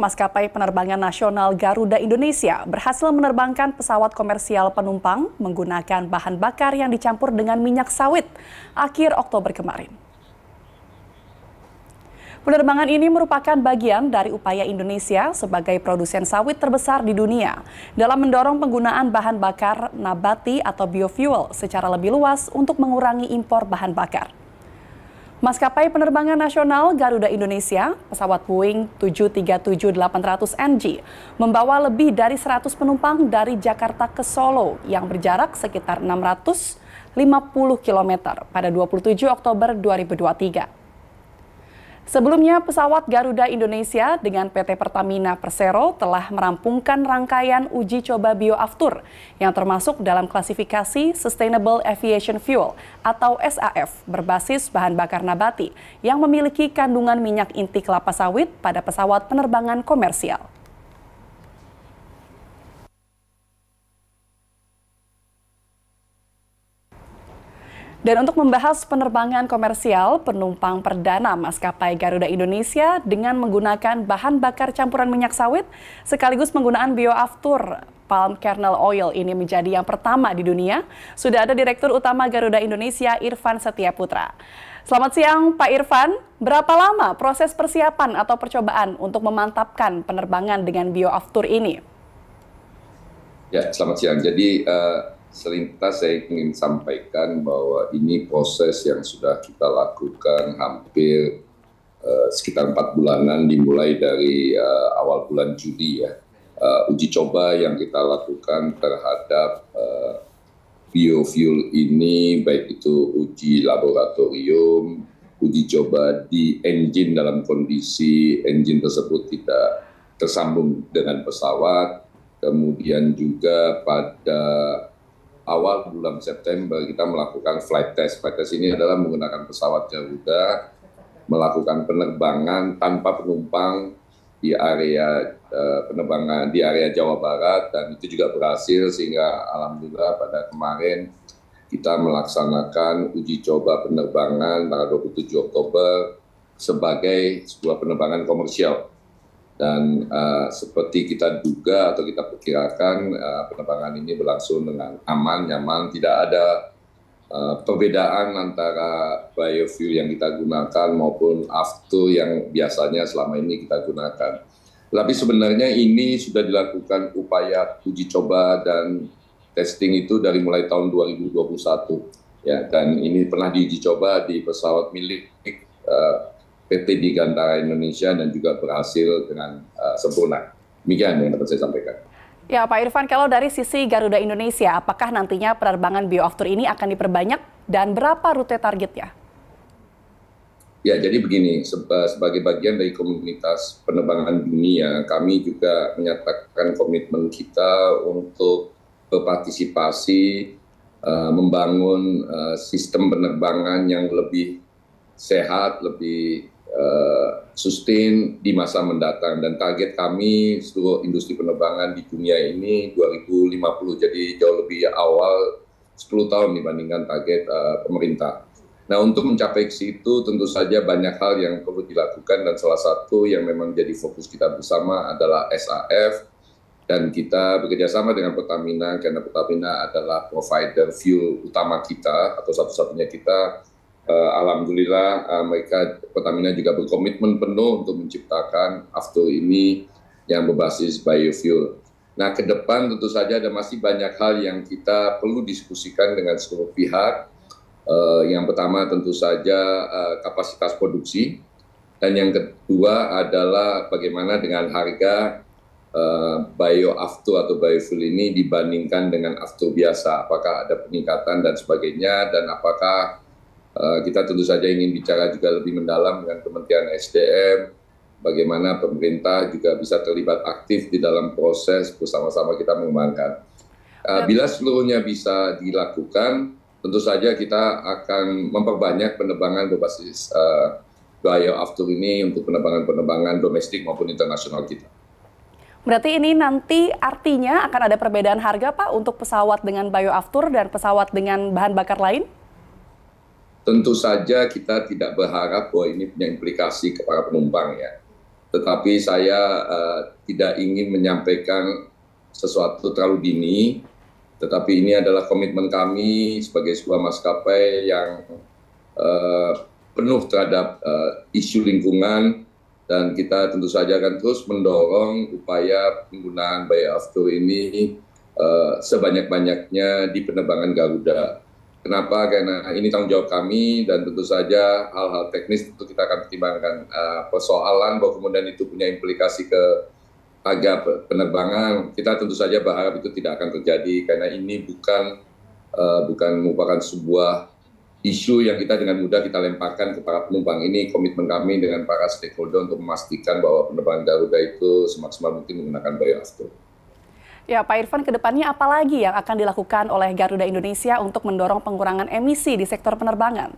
maskapai penerbangan nasional Garuda Indonesia berhasil menerbangkan pesawat komersial penumpang menggunakan bahan bakar yang dicampur dengan minyak sawit akhir Oktober kemarin. Penerbangan ini merupakan bagian dari upaya Indonesia sebagai produsen sawit terbesar di dunia dalam mendorong penggunaan bahan bakar nabati atau biofuel secara lebih luas untuk mengurangi impor bahan bakar. Maskapai penerbangan nasional Garuda Indonesia, pesawat Boeing 737-800NG, membawa lebih dari 100 penumpang dari Jakarta ke Solo yang berjarak sekitar 650 km pada 27 Oktober 2023. Sebelumnya, pesawat Garuda Indonesia dengan PT Pertamina Persero telah merampungkan rangkaian uji coba bioaftur yang termasuk dalam klasifikasi Sustainable Aviation Fuel atau SAF berbasis bahan bakar nabati yang memiliki kandungan minyak inti kelapa sawit pada pesawat penerbangan komersial. Dan untuk membahas penerbangan komersial, penumpang perdana maskapai Garuda Indonesia dengan menggunakan bahan bakar campuran minyak sawit sekaligus penggunaan bioaftur palm kernel oil ini menjadi yang pertama di dunia, sudah ada Direktur Utama Garuda Indonesia Irfan Setiaputra. Selamat siang Pak Irfan, berapa lama proses persiapan atau percobaan untuk memantapkan penerbangan dengan bioaftur ini? Ya, selamat siang. Jadi uh selintas saya ingin sampaikan bahwa ini proses yang sudah kita lakukan hampir uh, sekitar empat bulanan dimulai dari uh, awal bulan Juli ya uh, uji coba yang kita lakukan terhadap uh, biofuel ini baik itu uji laboratorium uji coba di engine dalam kondisi engine tersebut tidak tersambung dengan pesawat kemudian juga pada awal bulan September kita melakukan flight test. Flight test ini adalah menggunakan pesawat Garuda melakukan penerbangan tanpa penumpang di area uh, penerbangan di area Jawa Barat dan itu juga berhasil sehingga alhamdulillah pada kemarin kita melaksanakan uji coba penerbangan tanggal 27 Oktober sebagai sebuah penerbangan komersial dan eh, seperti kita duga atau kita perkirakan eh, penerbangan ini berlangsung dengan aman, nyaman, tidak ada eh, perbedaan antara biofuel yang kita gunakan maupun afto yang biasanya selama ini kita gunakan. Tapi sebenarnya ini sudah dilakukan upaya uji coba dan testing itu dari mulai tahun 2021 ya dan ini pernah diuji coba di pesawat milik uh, PT Digantara Indonesia dan juga berhasil dengan uh, sempurna. Demikian yang dapat saya sampaikan. Ya Pak Irfan, kalau dari sisi Garuda Indonesia, apakah nantinya penerbangan bioaftur ini akan diperbanyak dan berapa rute targetnya? Ya, jadi begini, eh, sebagai bagian dari komunitas penerbangan dunia, kami juga menyatakan komitmen kita untuk berpartisipasi uh, membangun uh, sistem penerbangan yang lebih sehat, lebih Eh, sustain di masa mendatang dan target kami seluruh industri penerbangan di dunia ini 2050 jadi jauh lebih awal 10 tahun dibandingkan target uh, pemerintah. Nah, untuk mencapai ke situ tentu saja banyak hal yang perlu dilakukan dan salah satu yang memang jadi fokus kita bersama adalah SAF dan kita bekerjasama dengan Pertamina karena Pertamina adalah provider fuel utama kita atau satu-satunya kita Eh, alhamdulillah eh, mereka Pertamina juga berkomitmen penuh untuk menciptakan after ini yang berbasis biofuel. Nah, ke depan tentu saja ada masih banyak hal yang kita perlu diskusikan dengan seluruh pihak. Uh, yang pertama tentu saja uh, kapasitas produksi dan yang kedua adalah bagaimana dengan harga uh, bio aftur atau biofuel ini dibandingkan dengan aftur biasa. Apakah ada peningkatan dan sebagainya dan apakah Eh, kita tentu saja ingin bicara juga lebih mendalam dengan Kementerian SDM, bagaimana pemerintah juga bisa terlibat aktif di dalam proses bersama-sama kita mengembangkan. Eh, iya. Bila seluruhnya bisa dilakukan, tentu saja kita akan memperbanyak penerbangan berbasis uh, eh, bioaftur ini untuk penerbangan-penerbangan domestik maupun internasional kita. Berarti ini nanti artinya akan ada perbedaan harga Pak untuk pesawat dengan bioaftur dan pesawat dengan bahan bakar lain? tentu saja kita tidak berharap bahwa ini punya implikasi kepada penumpang ya. Tetapi saya uh, tidak ingin menyampaikan sesuatu terlalu dini, tetapi ini adalah komitmen kami sebagai sebuah maskapai yang uh, penuh terhadap uh, isu lingkungan dan kita tentu saja akan terus mendorong upaya penggunaan after ini uh, sebanyak-banyaknya di penerbangan Garuda Kenapa? Karena ini tanggung jawab kami dan tentu saja hal-hal teknis itu kita akan pertimbangkan uh, persoalan bahwa kemudian itu punya implikasi ke harga penerbangan. Kita tentu saja berharap itu tidak akan terjadi karena ini bukan uh, bukan merupakan sebuah isu yang kita dengan mudah kita lemparkan ke para penumpang ini komitmen kami dengan para stakeholder untuk memastikan bahwa penerbangan Garuda itu semaksimal mungkin menggunakan bioaftur. Ya, Pak Irfan, kedepannya apa lagi yang akan dilakukan oleh Garuda Indonesia untuk mendorong pengurangan emisi di sektor penerbangan?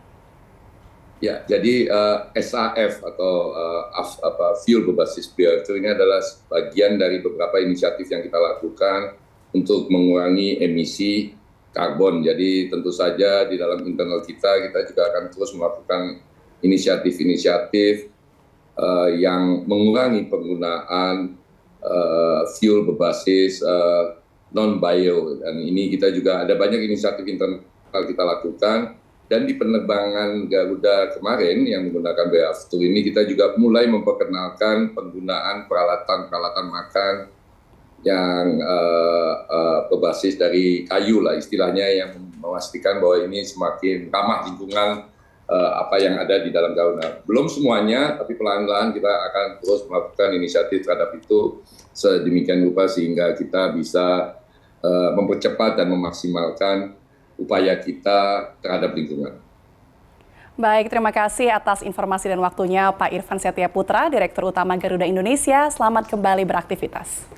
Ya, jadi uh, eh, SAF atau uh, af, apa, fuel berbasis biofuel ini adalah bagian dari beberapa inisiatif yang kita lakukan untuk mengurangi emisi karbon. Jadi tentu saja di dalam internal kita kita juga akan terus melakukan inisiatif-inisiatif uh, yang mengurangi penggunaan Eh, fuel berbasis eh, non bio dan ini kita juga ada banyak inisiatif internal kita lakukan dan di penerbangan Garuda kemarin yang menggunakan BA ini kita juga mulai memperkenalkan penggunaan peralatan-peralatan makan yang uh, uh, berbasis dari kayu lah istilahnya yang memastikan bahwa ini semakin ramah lingkungan Eh, apa yang ada di dalam Gauna. Nah, belum semuanya, tapi pelan-pelan kita akan terus melakukan inisiatif terhadap itu sedemikian rupa sehingga kita bisa uh, mempercepat dan memaksimalkan upaya kita terhadap lingkungan. Baik, terima kasih atas informasi dan waktunya Pak Irfan Setia Putra, Direktur Utama Garuda Indonesia. Selamat kembali beraktivitas.